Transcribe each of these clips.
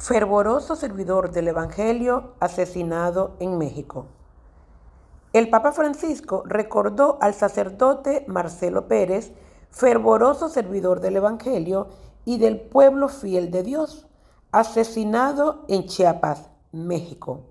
fervoroso servidor del Evangelio asesinado en México. El Papa Francisco recordó al sacerdote Marcelo Pérez, fervoroso servidor del Evangelio y del pueblo fiel de Dios, asesinado en Chiapas, México.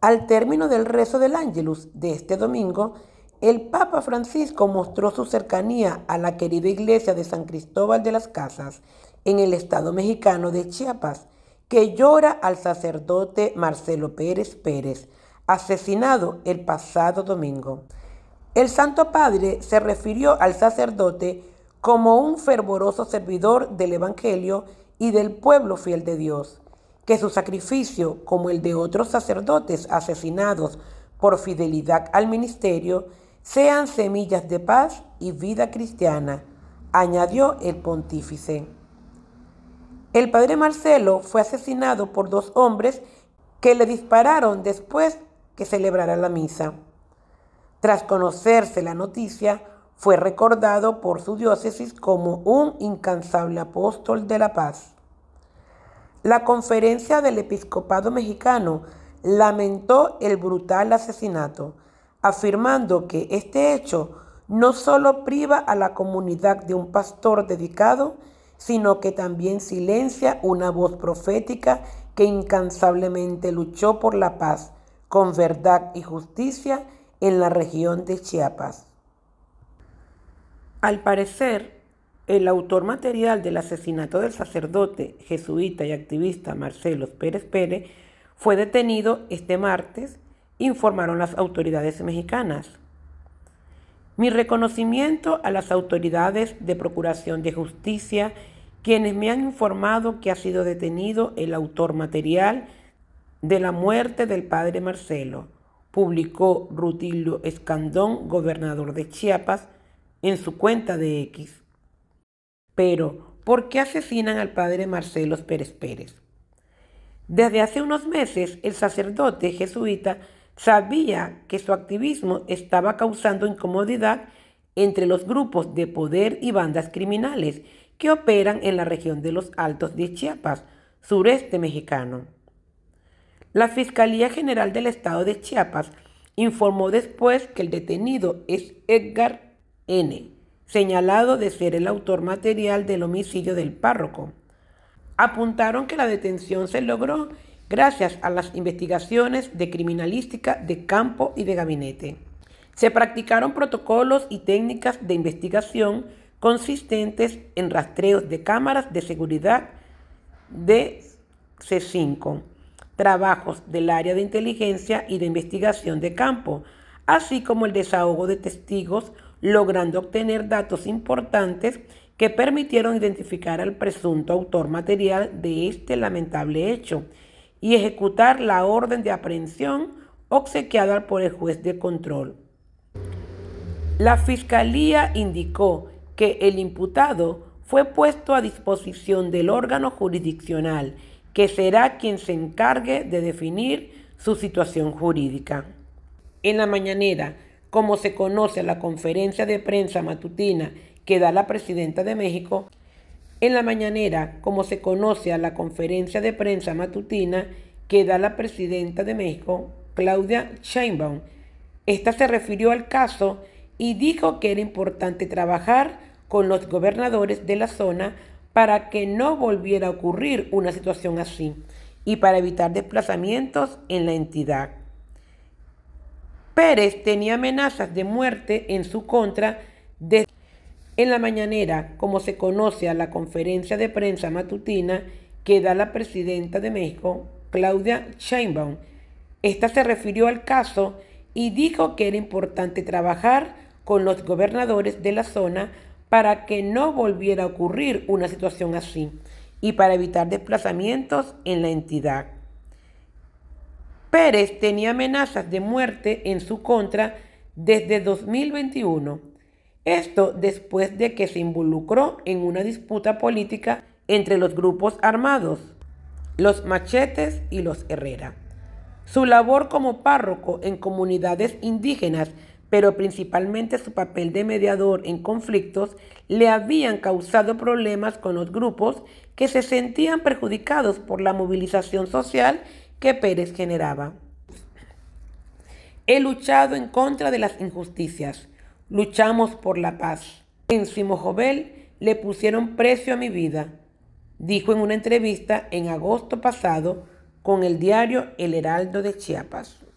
Al término del rezo del Ángelus de este domingo, el Papa Francisco mostró su cercanía a la querida iglesia de San Cristóbal de las Casas en el estado mexicano de Chiapas, que llora al sacerdote Marcelo Pérez Pérez, asesinado el pasado domingo. El Santo Padre se refirió al sacerdote como un fervoroso servidor del Evangelio y del pueblo fiel de Dios, que su sacrificio, como el de otros sacerdotes asesinados por fidelidad al ministerio, sean semillas de paz y vida cristiana, añadió el pontífice. El padre Marcelo fue asesinado por dos hombres que le dispararon después que celebrara la misa. Tras conocerse la noticia, fue recordado por su diócesis como un incansable apóstol de la paz. La conferencia del episcopado mexicano lamentó el brutal asesinato, afirmando que este hecho no solo priva a la comunidad de un pastor dedicado, sino que también silencia una voz profética que incansablemente luchó por la paz con verdad y justicia en la región de Chiapas. Al parecer, el autor material del asesinato del sacerdote, jesuita y activista Marcelo Pérez Pérez fue detenido este martes, informaron las autoridades mexicanas. Mi reconocimiento a las autoridades de Procuración de Justicia, quienes me han informado que ha sido detenido el autor material de la muerte del padre Marcelo, publicó Rutilio Escandón, gobernador de Chiapas, en su cuenta de X. Pero, ¿por qué asesinan al padre Marcelo Pérez Pérez? Desde hace unos meses, el sacerdote jesuita sabía que su activismo estaba causando incomodidad entre los grupos de poder y bandas criminales que operan en la región de los Altos de Chiapas, sureste mexicano. La Fiscalía General del Estado de Chiapas informó después que el detenido es Edgar N., señalado de ser el autor material del homicidio del párroco. Apuntaron que la detención se logró gracias a las investigaciones de criminalística de campo y de gabinete. Se practicaron protocolos y técnicas de investigación consistentes en rastreos de cámaras de seguridad de C5, trabajos del área de inteligencia y de investigación de campo, así como el desahogo de testigos, logrando obtener datos importantes que permitieron identificar al presunto autor material de este lamentable hecho y ejecutar la orden de aprehensión obsequiada por el juez de control. La Fiscalía indicó que el imputado fue puesto a disposición del órgano jurisdiccional, que será quien se encargue de definir su situación jurídica. En la mañanera, como se conoce la conferencia de prensa matutina que da la presidenta de México, en la mañanera, como se conoce a la conferencia de prensa matutina que da la presidenta de México, Claudia Sheinbaum, esta se refirió al caso y dijo que era importante trabajar con los gobernadores de la zona para que no volviera a ocurrir una situación así y para evitar desplazamientos en la entidad. Pérez tenía amenazas de muerte en su contra desde en la mañanera, como se conoce a la conferencia de prensa matutina que da la presidenta de México, Claudia Sheinbaum, esta se refirió al caso y dijo que era importante trabajar con los gobernadores de la zona para que no volviera a ocurrir una situación así y para evitar desplazamientos en la entidad. Pérez tenía amenazas de muerte en su contra desde 2021 esto después de que se involucró en una disputa política entre los grupos armados, los machetes y los Herrera. Su labor como párroco en comunidades indígenas, pero principalmente su papel de mediador en conflictos, le habían causado problemas con los grupos que se sentían perjudicados por la movilización social que Pérez generaba. He luchado en contra de las injusticias, luchamos por la paz. En Simojovel le pusieron precio a mi vida, dijo en una entrevista en agosto pasado con el diario El Heraldo de Chiapas.